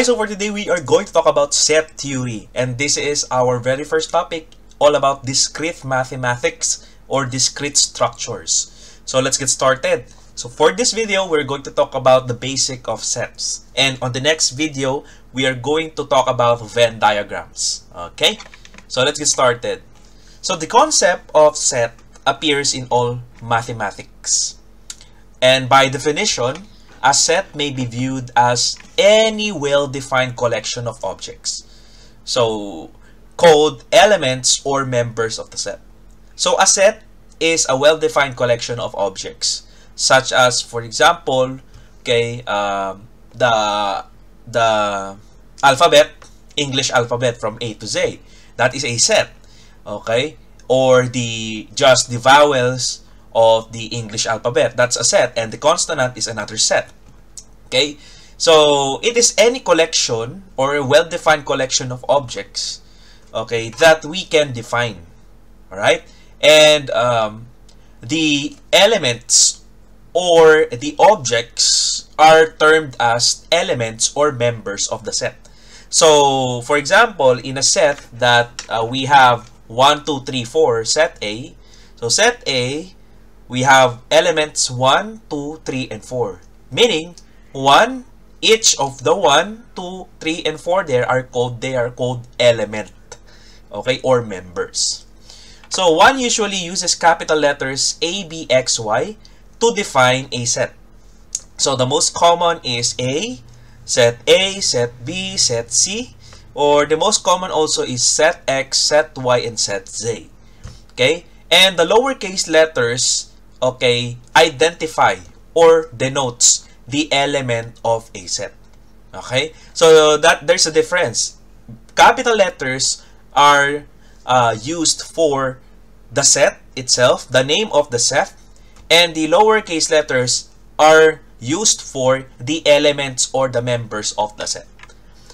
Hi, so for today we are going to talk about set theory and this is our very first topic all about discrete mathematics or discrete structures. So let's get started. So for this video, we're going to talk about the basic of sets. And on the next video, we are going to talk about Venn diagrams. Okay, so let's get started. So the concept of set appears in all mathematics. And by definition, a set may be viewed as any well-defined collection of objects. So, called elements or members of the set. So, a set is a well-defined collection of objects, such as, for example, okay, um, the, the alphabet, English alphabet from A to Z. That is a set, okay? Or the just the vowels, of the English alphabet. That's a set and the consonant is another set. Okay? So, it is any collection or a well-defined collection of objects, okay, that we can define, alright? And um, the elements or the objects are termed as elements or members of the set. So, for example, in a set that uh, we have 1, 2, 3, 4, set A. So, set A we have elements 1, 2, 3, and 4. Meaning, 1, each of the 1, 2, 3, and 4 there are called, they are called element. Okay, or members. So, one usually uses capital letters A, B, X, Y to define a set. So, the most common is A, set A, set B, set C, or the most common also is set X, set Y, and set Z. Okay, and the lowercase letters okay, identify or denotes the element of a set. Okay? So that there's a difference. Capital letters are uh, used for the set itself, the name of the set, and the lowercase letters are used for the elements or the members of the set.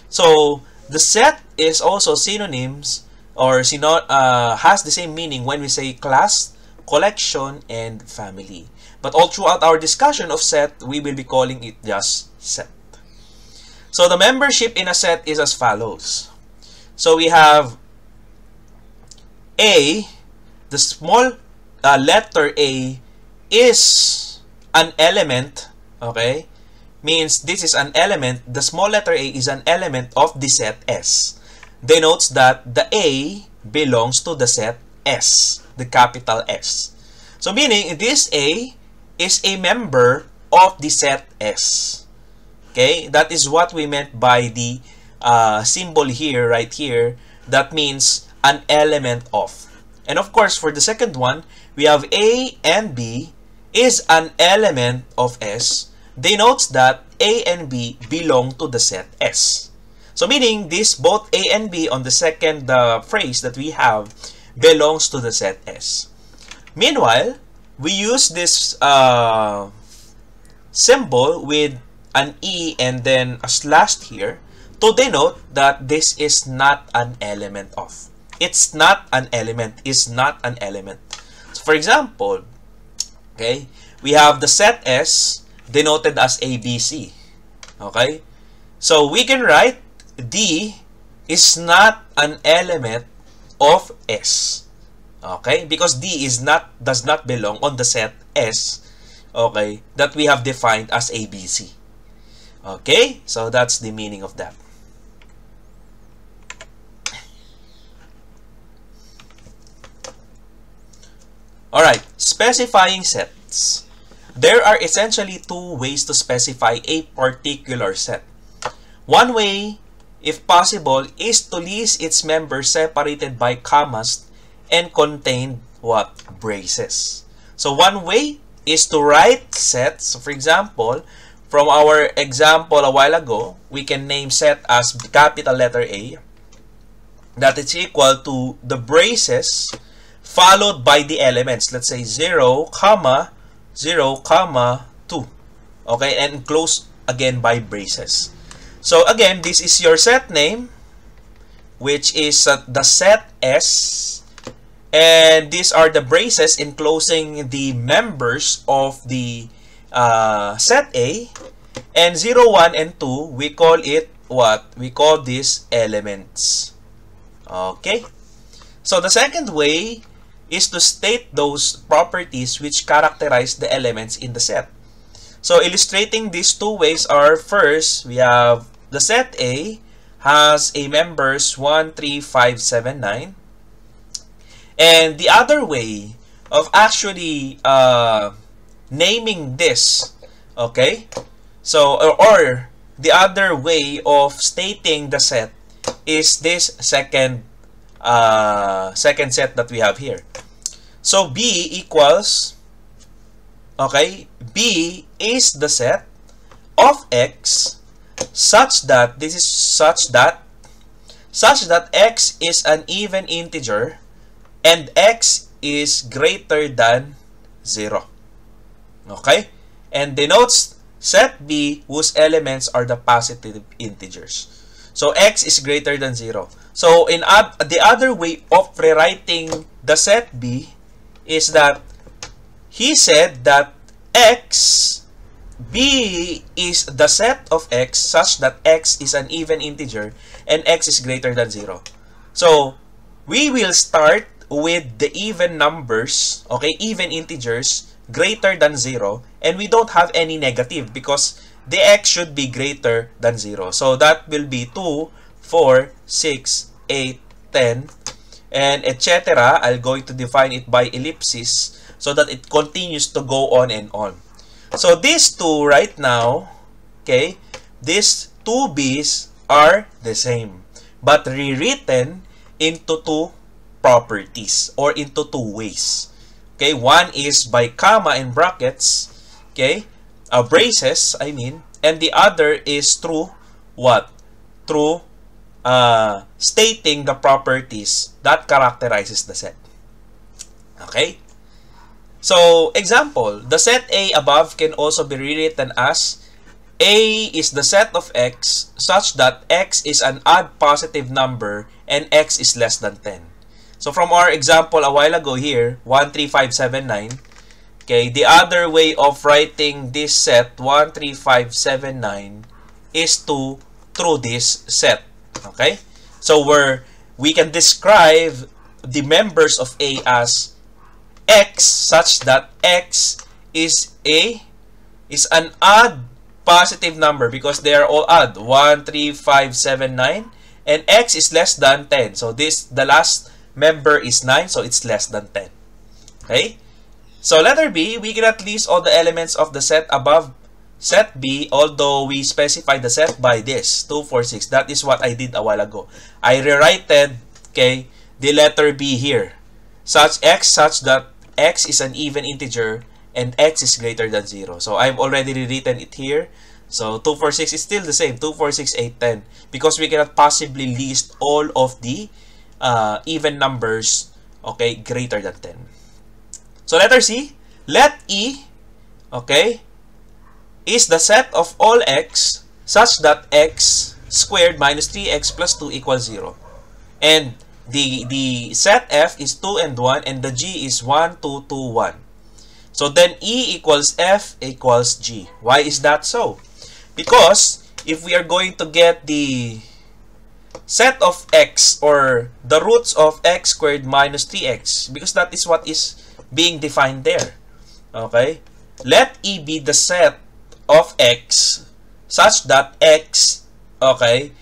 So the set is also synonyms or uh, has the same meaning when we say class collection, and family. But all throughout our discussion of set, we will be calling it just set. So the membership in a set is as follows. So we have A, the small uh, letter A is an element, okay? Means this is an element, the small letter A is an element of the set S. Denotes that the A belongs to the set S, the capital S. So meaning this A is a member of the set S. Okay, that is what we meant by the uh, symbol here, right here. That means an element of. And of course, for the second one, we have A and B is an element of S denotes that A and B belong to the set S. So meaning this both A and B on the second uh, phrase that we have belongs to the set S. Meanwhile, we use this uh, symbol with an E and then a slash here to denote that this is not an element of. It's not an element, is not an element. So for example, okay, we have the set S denoted as ABC. Okay? So we can write D is not an element of S. Okay? Because D is not does not belong on the set S, okay, that we have defined as ABC. Okay? So that's the meaning of that. Alright, specifying sets. There are essentially two ways to specify a particular set. One way if possible, is to list its members separated by commas and contained what? Braces. So one way is to write sets. So for example, from our example a while ago, we can name set as capital letter A that is equal to the braces followed by the elements. Let's say 0, comma, 0, comma, 2. Okay, and close again by braces. So again, this is your set name, which is uh, the set S. And these are the braces enclosing the members of the uh, set A. And 0, 1, and 2, we call it what? We call these elements. Okay? So the second way is to state those properties which characterize the elements in the set. So illustrating these two ways are first, we have the set A has a members 1, 3, 5, 7, 9. And the other way of actually uh, naming this, okay? So, or, or the other way of stating the set is this second uh, second set that we have here. So B equals, okay, B is the set of X such that this is such that such that x is an even integer and x is greater than 0. Okay? And denotes set B whose elements are the positive integers. So x is greater than 0. So in the other way of rewriting the set B is that he said that x B is the set of x such that x is an even integer and x is greater than 0. So, we will start with the even numbers, okay, even integers greater than 0 and we don't have any negative because the x should be greater than 0. So, that will be 2, 4, 6, 8, 10, and etc. I'll going to define it by ellipsis so that it continues to go on and on. So these two right now, okay, these two B's are the same but rewritten into two properties or into two ways. Okay, one is by comma and brackets, okay, uh, braces, I mean, and the other is through what? Through uh, stating the properties that characterizes the set. Okay? So, example, the set A above can also be rewritten as A is the set of x such that x is an odd positive number and x is less than 10. So, from our example a while ago here, 13579, okay, the other way of writing this set, 13579, is to through this set, okay? So, where we can describe the members of A as x such that x is a is an odd positive number because they are all odd 1 3 5 7 9 and x is less than 10 so this the last member is 9 so it's less than 10 okay so letter b we at least all the elements of the set above set b although we specify the set by this 2 4 6 that is what i did a while ago i rewritten okay the letter b here such x such that x is an even integer and x is greater than 0. So I've already rewritten it here. So 2, 4, 6 is still the same, 2, 4, 6, 8, 10. Because we cannot possibly list all of the uh, even numbers, okay, greater than 10. So letter C, let E, okay, is the set of all x such that x squared minus 3x plus 2 equals 0. And The, the set F is 2 and 1 and the G is 1, 2, 2, 1. So then E equals F equals G. Why is that so? Because if we are going to get the set of x or the roots of x squared minus 3x because that is what is being defined there. Okay? Let E be the set of x such that x, okay,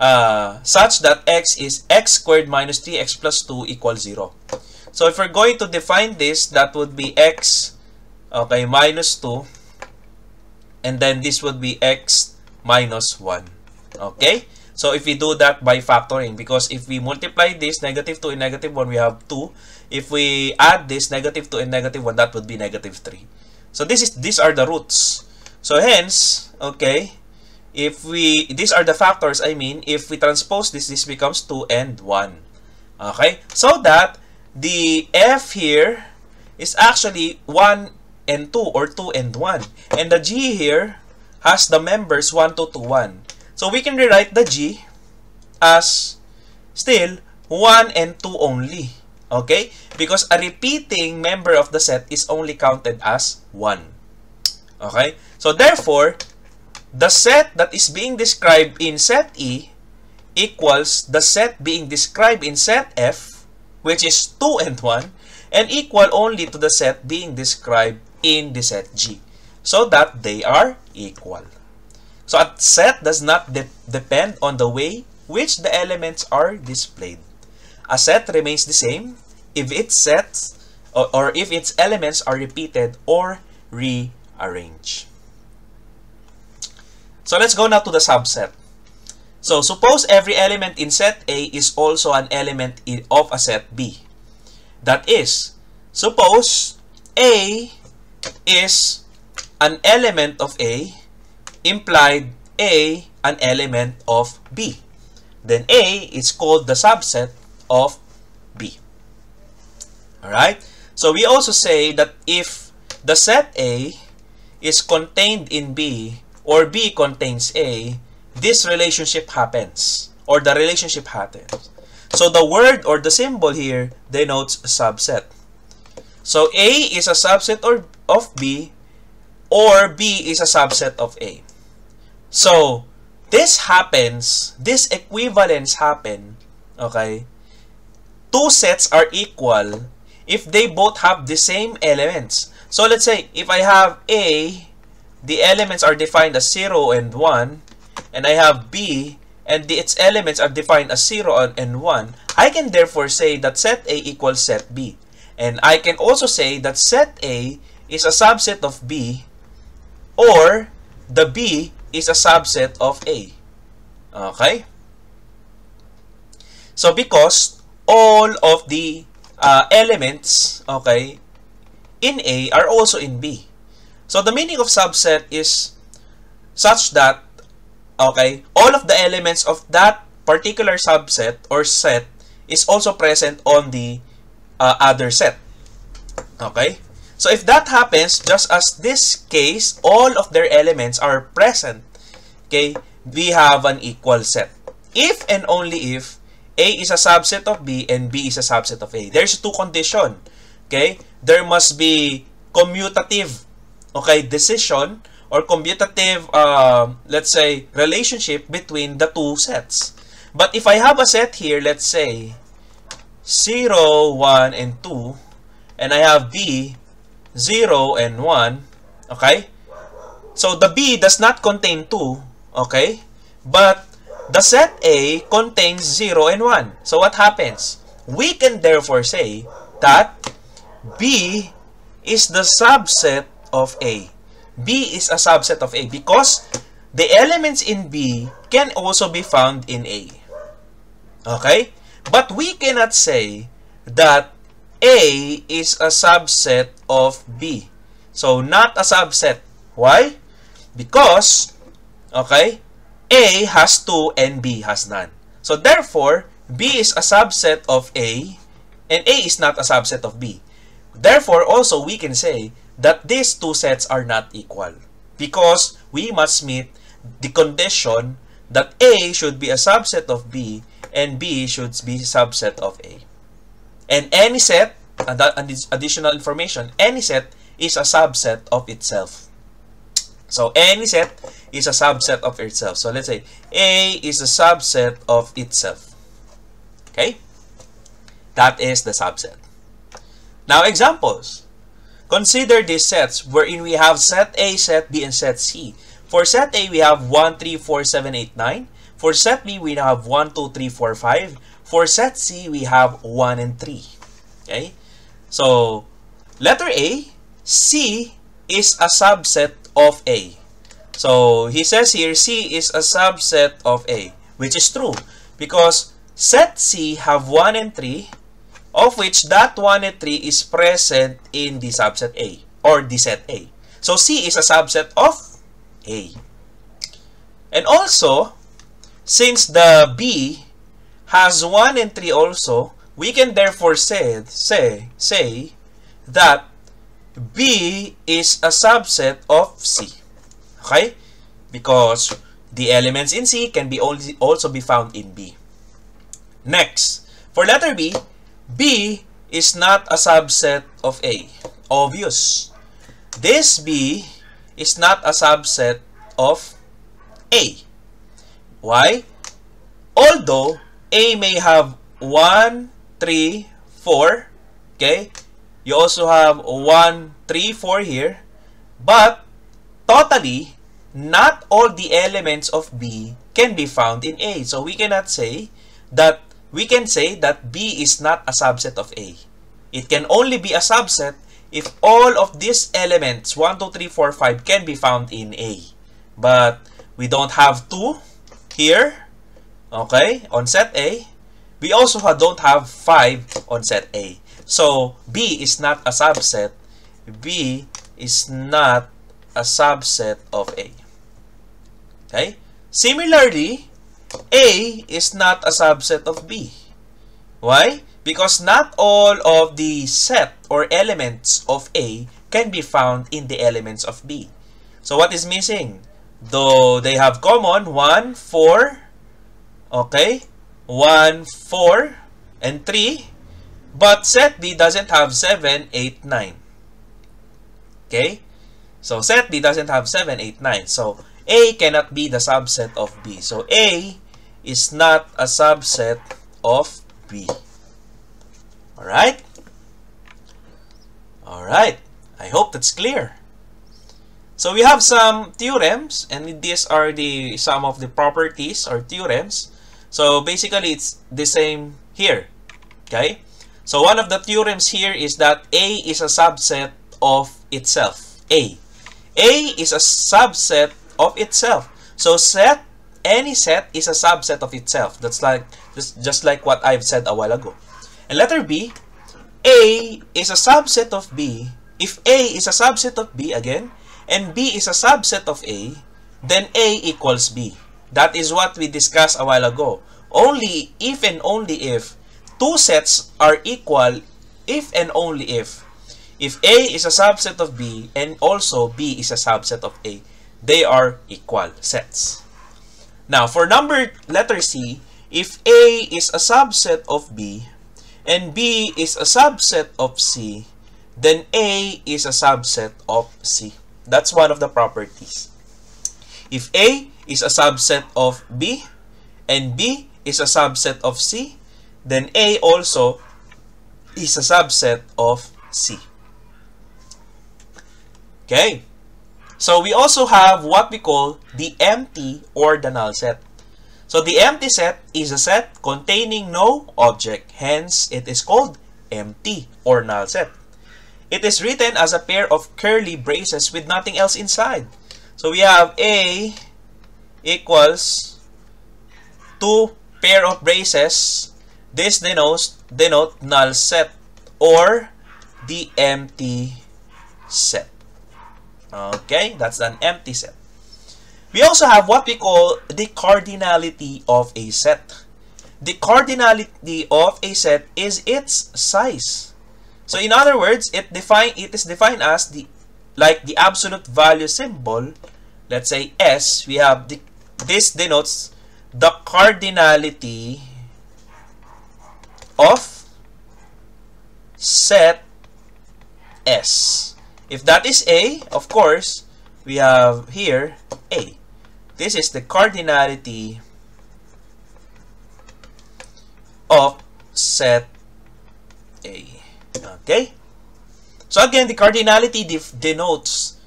Uh, such that x is x squared minus 3x plus 2 equals 0. So if we're going to define this, that would be x okay, minus 2 and then this would be x minus 1. Okay? So if we do that by factoring, because if we multiply this negative 2 and negative 1, we have 2. If we add this negative 2 and negative 1, that would be negative 3. So this is these are the roots. So hence, okay, if we, these are the factors, I mean, if we transpose this, this becomes 2 and 1. Okay? So that the F here is actually 1 and 2 or 2 and 1. And the G here has the members 1, 2, 2, 1. So we can rewrite the G as still 1 and 2 only. Okay? Because a repeating member of the set is only counted as 1. Okay? So therefore, the set that is being described in set E equals the set being described in set F, which is 2 and 1, and equal only to the set being described in the set G, so that they are equal. So a set does not de depend on the way which the elements are displayed. A set remains the same if its sets or, or if its elements are repeated or rearranged. So let's go now to the subset. So suppose every element in set A is also an element of a set B. That is, suppose A is an element of A, implied A an element of B. Then A is called the subset of B. Alright? So we also say that if the set A is contained in B, or B contains A, this relationship happens or the relationship happens. So the word or the symbol here denotes a subset. So A is a subset or, of B or B is a subset of A. So this happens, this equivalence happen, okay? Two sets are equal if they both have the same elements. So let's say if I have A the elements are defined as 0 and 1, and I have B, and the, its elements are defined as 0 and 1, I can therefore say that set A equals set B. And I can also say that set A is a subset of B, or the B is a subset of A. Okay? So, because all of the uh, elements, okay, in A are also in B. So the meaning of subset is such that, okay, all of the elements of that particular subset or set is also present on the uh, other set. Okay? So if that happens, just as this case, all of their elements are present, okay, we have an equal set. If and only if A is a subset of B and B is a subset of A. There's two condition. Okay? There must be commutative okay, decision or commutative, uh, um, let's say, relationship between the two sets. But if I have a set here, let's say, 0, 1, and 2, and I have B, 0, and 1, okay? So, the B does not contain 2, okay? But, the set A contains 0 and 1. So, what happens? We can therefore say that B is the subset of A. B is a subset of A because the elements in B can also be found in A. Okay? But we cannot say that A is a subset of B. So, not a subset. Why? Because, okay, A has 2 and B has none. So, therefore, B is a subset of A and A is not a subset of B. Therefore, also, we can say that these two sets are not equal because we must meet the condition that A should be a subset of B and B should be subset of A. And any set, and additional information, any set is a subset of itself. So any set is a subset of itself. So let's say A is a subset of itself. Okay? That is the subset. Now examples. Consider these sets wherein we have set A, set B, and set C. For set A, we have 1, 3, 4, 7, 8, 9. For set B, we have 1, 2, 3, 4, 5. For set C, we have 1 and 3. Okay? So, letter A, C is a subset of A. So, he says here C is a subset of A, which is true because set C have 1 and 3 of which that 1 and 3 is present in the subset A or the set A. So C is a subset of A. And also, since the B has 1 and 3 also, we can therefore say, say, say that B is a subset of C. Okay? Because the elements in C can be also be found in B. Next, for letter B, B is not a subset of A. Obvious. This B is not a subset of A. Why? Although A may have 1, 3, 4, okay? You also have 1, 3, 4 here. But, totally, not all the elements of B can be found in A. So, we cannot say that we can say that B is not a subset of A. It can only be a subset if all of these elements, 1, 2, 3, 4, 5, can be found in A. But we don't have 2 here, okay, on set A. We also don't have 5 on set A. So, B is not a subset. B is not a subset of A. Okay? Similarly, A is not a subset of B. Why? Because not all of the set or elements of A can be found in the elements of B. So what is missing? Though they have common 1, 4, okay, 1, 4, and 3, but set B doesn't have 7, 8, 9. Okay? So set B doesn't have 7, 8, 9. So a cannot be the subset of B. So A is not a subset of B. Alright? Alright. I hope that's clear. So we have some theorems and these are the some of the properties or theorems. So basically it's the same here. Okay? So one of the theorems here is that A is a subset of itself. A. A is a subset of itself. So set, any set is a subset of itself. That's like just, just like what I've said a while ago. And letter B, A is a subset of B. If A is a subset of B again, and B is a subset of A, then A equals B. That is what we discussed a while ago. Only if and only if two sets are equal if and only if. If A is a subset of B and also B is a subset of A they are equal sets. Now, for number letter C, if A is a subset of B and B is a subset of C, then A is a subset of C. That's one of the properties. If A is a subset of B and B is a subset of C, then A also is a subset of C. Okay. So we also have what we call the empty or the null set. So the empty set is a set containing no object, hence it is called empty or null set. It is written as a pair of curly braces with nothing else inside. So we have A equals two pair of braces. This denotes denote null set or the empty set. Okay, that's an empty set. We also have what we call the cardinality of a set. The cardinality of a set is its size. So in other words, it define it is defined as the like the absolute value symbol. Let's say S. We have the this denotes the cardinality of set S. If that is A, of course, we have here A. This is the cardinality of set A. Okay? So again, the cardinality denotes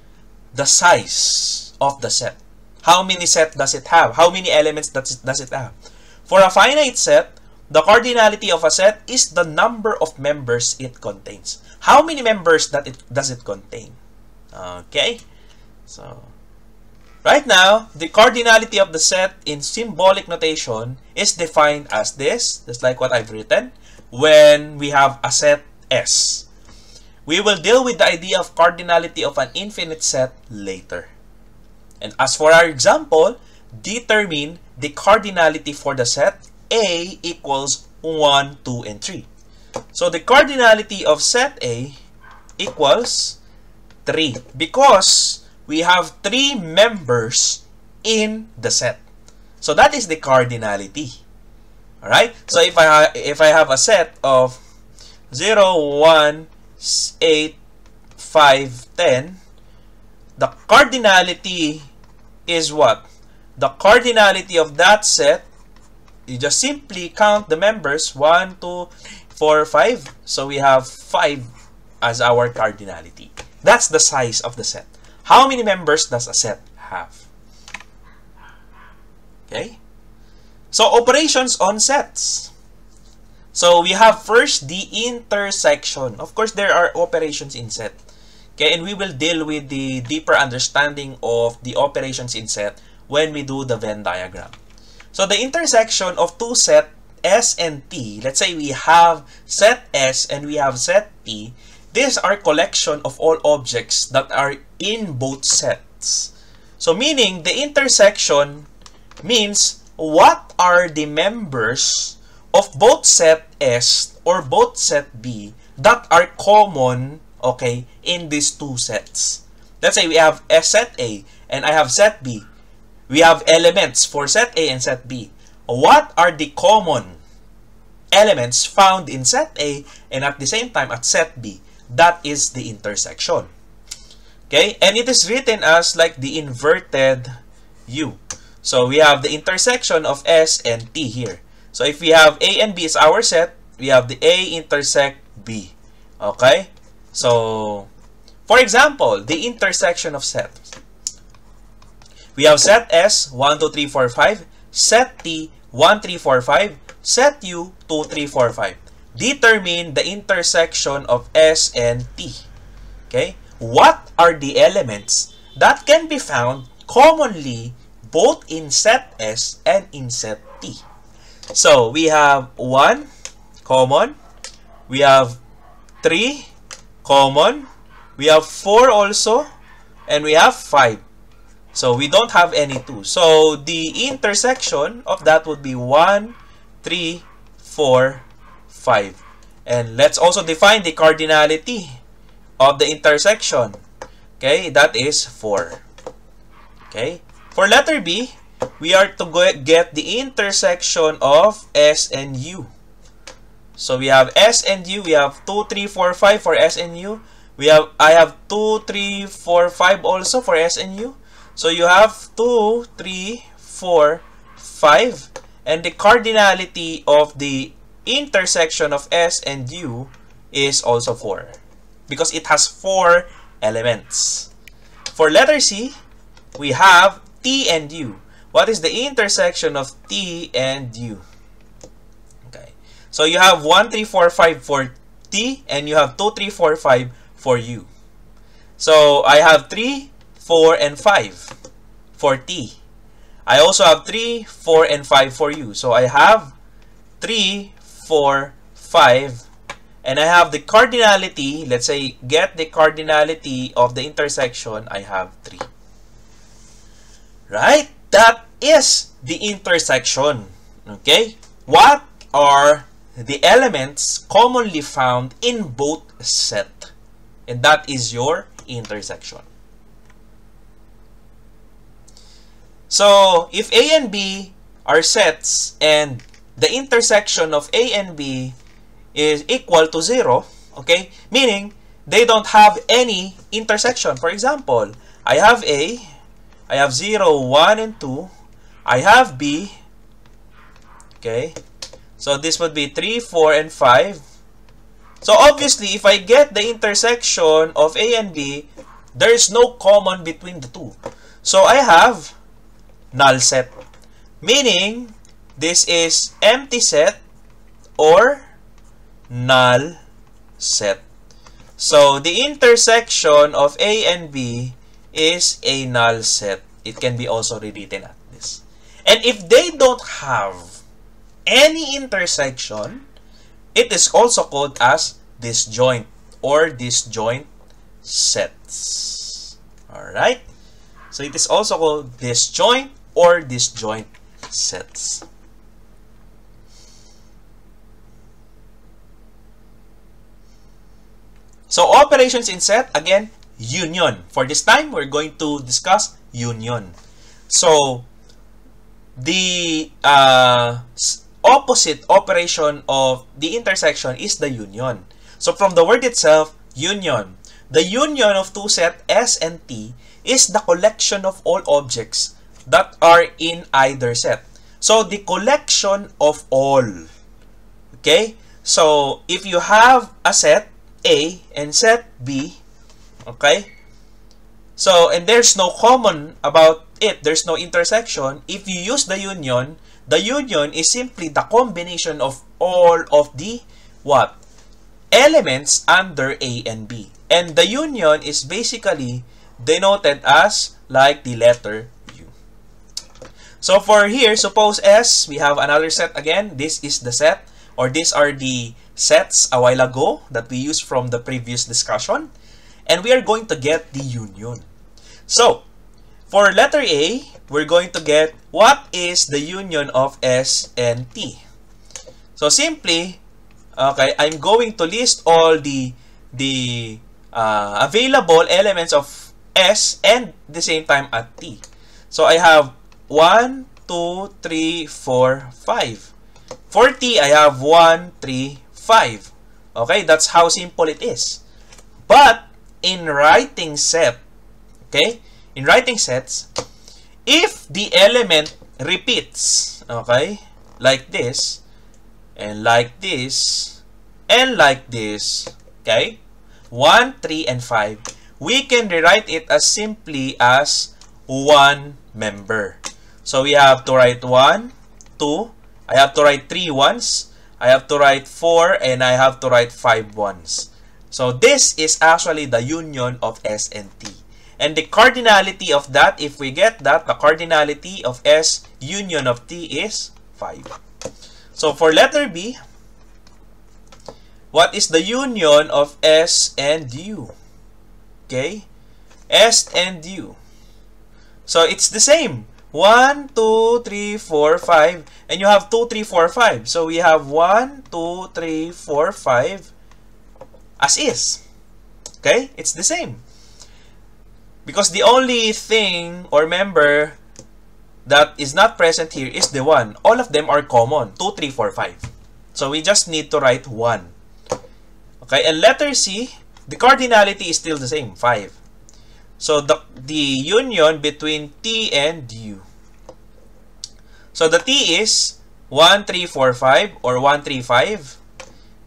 the size of the set. How many set does it have? How many elements does it, does it have? For a finite set, the cardinality of a set is the number of members it contains. How many members that it does it contain? Okay, so right now, the cardinality of the set in symbolic notation is defined as this, just like what I've written, when we have a set S. We will deal with the idea of cardinality of an infinite set later. And as for our example, determine the cardinality for the set a equals 1, 2, and 3. So the cardinality of set A equals 3 because we have 3 members in the set. So that is the cardinality. All right? So if I if I have a set of 0 1 8 5 10 the cardinality is what? The cardinality of that set you just simply count the members 1, 2, 4, 5. So we have 5 as our cardinality. That's the size of the set. How many members does a set have? Okay? So operations on sets. So we have first the intersection. Of course, there are operations in set. Okay, and we will deal with the deeper understanding of the operations in set when we do the Venn diagram. So the intersection of two set S and T, let's say we have set S and we have set T, these are collection of all objects that are in both sets. So meaning the intersection means what are the members of both set S or both set B that are common, okay, in these two sets. Let's say we have S set A and I have set B we have elements for set A and set B. What are the common elements found in set A and at the same time at set B? That is the intersection. Okay, and it is written as like the inverted U. So we have the intersection of S and T here. So if we have A and B is our set, we have the A intersect B. Okay, so for example, the intersection of sets. We have set S, 1, 2, 3, 4, 5, set T, 1, 3, 4, 5, set U, 2, 3, 4, 5. Determine the intersection of S and T. Okay? What are the elements that can be found commonly both in set S and in set T? So, we have 1, common. We have 3, common. We have 4 also. And we have 5. So we don't have any 2. So the intersection of that would be 1, 3, 4, 5. And let's also define the cardinality of the intersection. Okay, that is 4. Okay, for letter B, we are to get the intersection of S and U. So we have S and U, we have 2, 3, 4, 5 for S and U. We have, I have 2, 3, 4, 5 also for S and U. So you have 2, 3, 4, 5. And the cardinality of the intersection of S and U is also 4. Because it has 4 elements. For letter C, we have T and U. What is the intersection of T and U? Okay. So you have 1, 3, 4, 5 for T and you have 2, 3, 4, 5 for U. So I have 3, 4, and 5 for T. I also have 3, 4, and 5 for U. So I have 3, 4, 5, and I have the cardinality. Let's say get the cardinality of the intersection. I have 3. Right? That is the intersection. Okay? What are the elements commonly found in both set? And that is your intersection. So if A and B are sets and the intersection of A and B is equal to 0, okay, meaning they don't have any intersection. For example, I have A, I have 0, 1, and 2, I have B, okay, so this would be 3, 4, and 5. So obviously, if I get the intersection of A and B, there is no common between the two. So I have null set. Meaning, this is empty set or null set. So, the intersection of A and B is a null set. It can be also rewritten at this. And if they don't have any intersection, it is also called as disjoint or disjoint sets. Alright? So it is also called disjoint or disjoint sets. So operations in set, again, union. For this time, we're going to discuss union. So the uh, opposite operation of the intersection is the union. So from the word itself, union. The union of two set S and T is the collection of all objects that are in either set. So the collection of all. Okay? So if you have a set A and set B, okay? So and there's no common about it. There's no intersection. If you use the union, the union is simply the combination of all of the what? Elements under A and B. And the union is basically denoted as like the letter so for here, suppose S, we have another set again. This is the set or these are the sets a while ago that we used from the previous discussion. And we are going to get the union. So for letter A, we're going to get what is the union of S and T. So simply, okay, I'm going to list all the the uh, available elements of S and the same time at T. So I have 1, 2, 3, 4, 5. 40, I have 1, 3, 5. Okay, that's how simple it is. But, in writing set, okay, in writing sets, if the element repeats, okay, like this, and like this, and like this, okay, 1, 3, and 5, we can rewrite it as simply as one member. So we have to write 1, 2. I have to write 3 once. I have to write 4 and I have to write 5 once. So this is actually the union of S and T. And the cardinality of that, if we get that, the cardinality of S union of T is 5. So for letter B, what is the union of S and U? Okay? S and U. So it's the same. 1, 2, 3, 4, 5. And you have 2, 3, 4, 5. So we have 1, 2, 3, 4, 5 as is. Okay? It's the same. Because the only thing or member that is not present here is the 1. All of them are common. 2, 3, 4, 5. So we just need to write 1. Okay? And letter C, the cardinality is still the same. 5. So the, the union between T and U. So the T is 1, 3, 4, 5 or 1, 3, 5.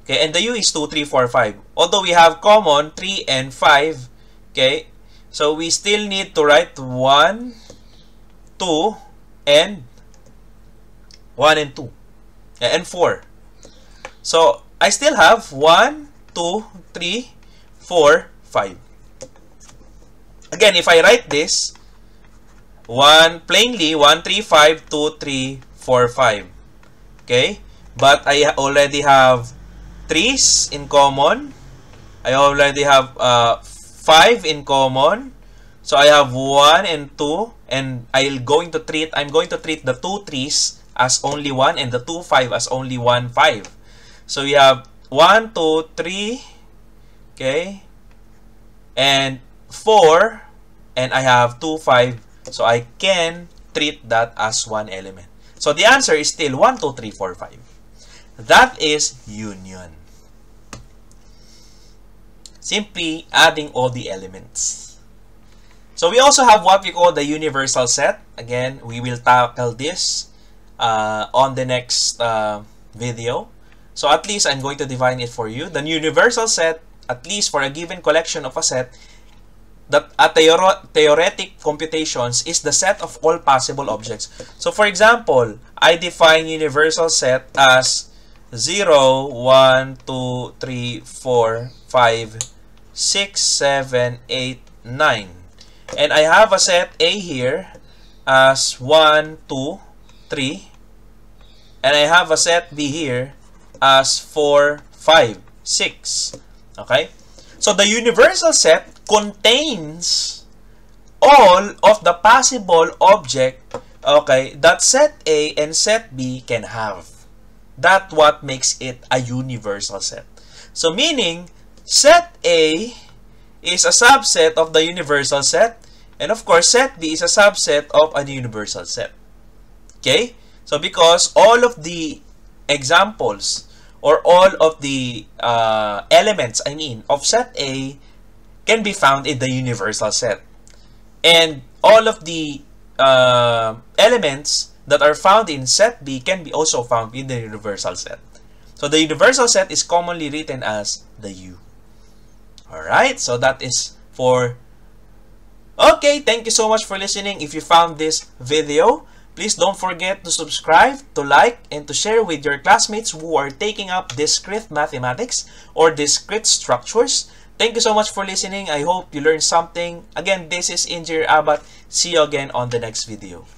Okay, and the U is 2, 3, 4, 5. Although we have common 3 and 5, okay, so we still need to write 1, 2, and 1 and 2, and 4. So I still have 1, 2, 3, 4, 5. Again, if I write this, 1, plainly, 1, 3, 5, 2, 3, 4, 5. Okay? But I already have trees in common. I already have uh, 5 in common. So I have 1 and 2. And I'll going to treat, I'm going to treat the 2 trees as only 1 and the 2 5 as only 1 5. So we have 1, 2, 3. Okay? And 4 and I have 2, 5. So I can treat that as one element. So the answer is still 1, 2, 3, 4, 5. That is union. Simply adding all the elements. So we also have what we call the universal set. Again, we will tackle this uh, on the next uh, video. So at least I'm going to define it for you. The universal set, at least for a given collection of a set, that a theoretic computations is the set of all possible objects. So for example, I define universal set as 0, 1, 2, 3, 4, 5, 6, 7, 8, 9. And I have a set A here as 1, 2, 3. And I have a set B here as 4, 5, 6. Okay? So the universal set contains all of the possible object, okay, that set A and set B can have. That what makes it a universal set. So meaning, set A is a subset of the universal set, and of course, set B is a subset of a universal set. Okay? So because all of the examples or all of the uh, elements, I mean, of set A can be found in the universal set. And all of the uh, elements that are found in set B can be also found in the universal set. So the universal set is commonly written as the U. Alright, so that is for... Okay, thank you so much for listening. If you found this video, please don't forget to subscribe, to like, and to share with your classmates who are taking up discrete mathematics or discrete structures Thank you so much for listening. I hope you learned something. Again, this is Injir Abat. See you again on the next video.